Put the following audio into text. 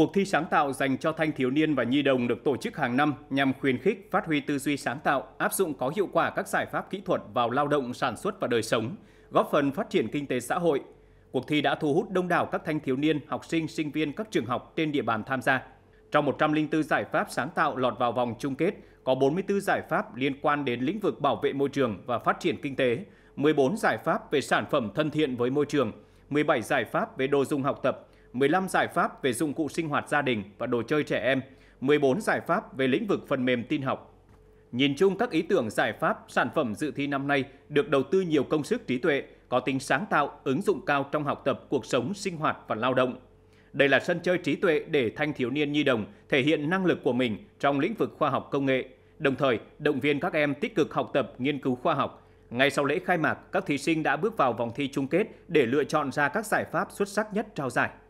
Cuộc thi sáng tạo dành cho thanh thiếu niên và nhi đồng được tổ chức hàng năm nhằm khuyến khích phát huy tư duy sáng tạo, áp dụng có hiệu quả các giải pháp kỹ thuật vào lao động, sản xuất và đời sống, góp phần phát triển kinh tế xã hội. Cuộc thi đã thu hút đông đảo các thanh thiếu niên, học sinh, sinh viên các trường học trên địa bàn tham gia. Trong 104 giải pháp sáng tạo lọt vào vòng chung kết, có 44 giải pháp liên quan đến lĩnh vực bảo vệ môi trường và phát triển kinh tế, 14 giải pháp về sản phẩm thân thiện với môi trường, 17 giải pháp về đồ dùng học tập, 15 giải pháp về dụng cụ sinh hoạt gia đình và đồ chơi trẻ em, 14 giải pháp về lĩnh vực phần mềm tin học. Nhìn chung các ý tưởng giải pháp, sản phẩm dự thi năm nay được đầu tư nhiều công sức trí tuệ, có tính sáng tạo, ứng dụng cao trong học tập, cuộc sống, sinh hoạt và lao động. Đây là sân chơi trí tuệ để thanh thiếu niên nhi đồng thể hiện năng lực của mình trong lĩnh vực khoa học công nghệ, đồng thời động viên các em tích cực học tập, nghiên cứu khoa học. Ngay sau lễ khai mạc, các thí sinh đã bước vào vòng thi chung kết để lựa chọn ra các giải pháp xuất sắc nhất trao giải.